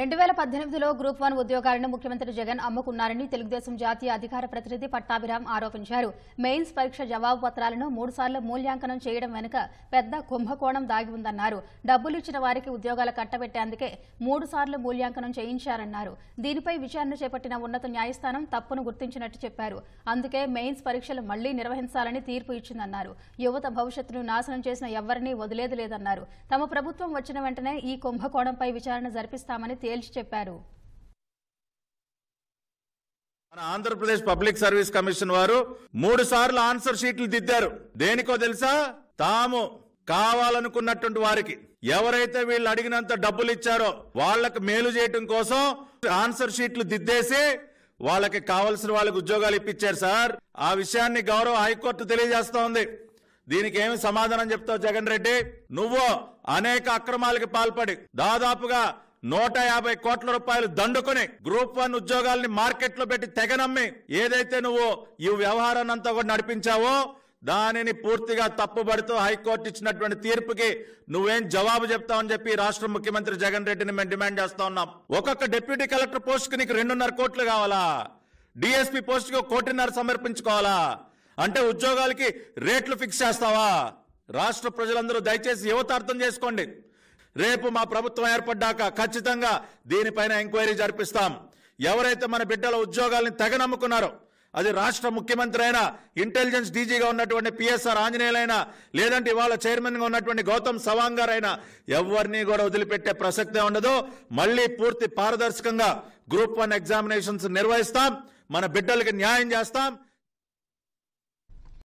రెండు వేల పద్దెనిమిదిలో గ్రూప్ వన్ ఉద్యోగాలను ముఖ్యమంత్రి జగన్ అమ్ముకున్నారని తెలుగుదేశం జాతీయ అధికార ప్రతినిధి పట్టాభిరామ్ ఆరోపించారు మెయిన్స్ పరీక్ష జవాబు పత్రాలను మూడుసార్లు మూల్యాంకనం చేయడం వెనుక పెద్ద కుంభకోణం దాగి ఉందన్నారు డబ్బులు ఇచ్చిన వారికి ఉద్యోగాలు కట్టబెట్టేందుకే మూడుసార్లు మూల్యాంకనం చేయించారన్నారు దీనిపై విచారణ చేపట్టిన ఉన్నత న్యాయస్థానం తప్పును గుర్తించినట్టు చెప్పారు అందుకే మెయిన్స్ పరీక్షలు మళ్లీ నిర్వహించాలని తీర్పు ఇచ్చిందన్నారు యువత భవిష్యత్తును నాశనం చేసిన ఎవరినీ వదిలేదు లేదన్నారు తమ ప్రభుత్వం వచ్చిన వెంటనే ఈ కుంభకోణంపై విచారణ జరిపిస్తామని తేల్చి చెప్పారు మన ఆంధ్రప్రదేశ్ పబ్లిక్ సర్వీస్ కమిషన్ వారు మూడు సార్లు ఆన్సర్ షీట్లు దిద్దారు దేనికో తెలుసా తాము కావాలనుకున్నటువంటి వారికి ఎవరైతే వీళ్ళు అడిగినంత డబ్బులు ఇచ్చారో వాళ్లకు మేలు చేయటం కోసం ఆన్సర్ షీట్లు దిద్దేసి వాళ్ళకి కావలసిన వాళ్ళకి ఉద్యోగాలు ఇప్పించారు సార్ ఆ విషయాన్ని గౌరవ హైకోర్టు తెలియజేస్తా ఉంది దీనికి ఏమి సమాధానం చెప్తావు జగన్ రెడ్డి నువ్వు అనేక అక్రమాలకి పాల్పడి దాదాపుగా నూట యాభై కోట్ల రూపాయలు దండుకుని గ్రూప్ వన్ ఉద్యోగాల్ని మార్కెట్లో పెట్టి తెగ నమ్మి ఏదైతే నువ్వు ఈ వ్యవహారాన్ని అంతా కూడా నడిపించావో దానిని పూర్తిగా తప్పుబడుతూ హైకోర్టు ఇచ్చినటువంటి తీర్పుకి నువ్వేం జవాబు చెప్తావని చెప్పి రాష్ట్ర ముఖ్యమంత్రి జగన్ రెడ్డిని మేము డిమాండ్ చేస్తా ఉన్నాం ఒక్కొక్క డిప్యూటీ కలెక్టర్ పోస్ట్కి నీకు రెండున్నర కోట్లు కావాలా డిఎస్పి పోస్ట్ కి కోటిన్నర సమర్పించుకోవాలా అంటే ఉద్యోగాలకి రేట్లు ఫిక్స్ చేస్తావా రాష్ట్ర ప్రజలందరూ దయచేసి యువత అర్థం చేసుకోండి రేపు మా ప్రభుత్వం ఏర్పడ్డాక ఖచ్చితంగా దీనిపైన ఎంక్వైరీ జరిపిస్తాం ఎవరైతే మన బిడ్డల ఉద్యోగాల్ని తెగ నమ్ముకున్నారో అది రాష్ట్ర ముఖ్యమంత్రి అయినా ఇంటెలిజెన్స్ డీజీగా ఉన్నటువంటి పిఎస్ఆర్ ఆంజనేయులైనా లేదంటే ఇవాళ చైర్మన్గా ఉన్నటువంటి గౌతమ్ సవాంగ్ గారైనా ఎవరిని కూడా వదిలిపెట్టే ప్రసక్తే ఉండదు మళ్ళీ పూర్తి పారదర్శకంగా గ్రూప్ వన్ ఎగ్జామినేషన్స్ నిర్వహిస్తాం మన బిడ్డలకి న్యాయం చేస్తాం